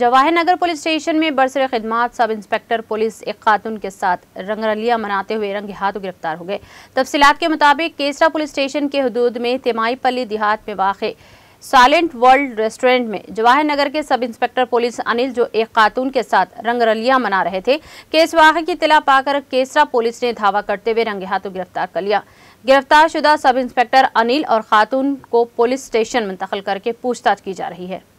जवाहर नगर police station में बरसर खिदमात sub inspector police एक खातून के साथ रंगरलिया मनाते हुए रंगे हाथों गिरफ्तार हो गए तफसीत के मुताबिक केसरा पुलिस स्टेशन के हदूद में तिमाईपल्ली देहात में वाक़ साइलेंट वर्ल्ड रेस्टोरेंट में जवाहर नगर के सब इंस्पेक्टर पुलिस अनिल जो एक खातून के साथ रंगरलिया मना रहे थे केस वाक़े की तिला पाकर केसरा पुलिस ने धावा करते हुए रंगे हाथों गिरफ्तार कर लिया गिरफ्तार शुदा सब इंस्पेक्टर अनिल और खातून को पुलिस स्टेशन मुंतकल करके पूछताछ की जा रही है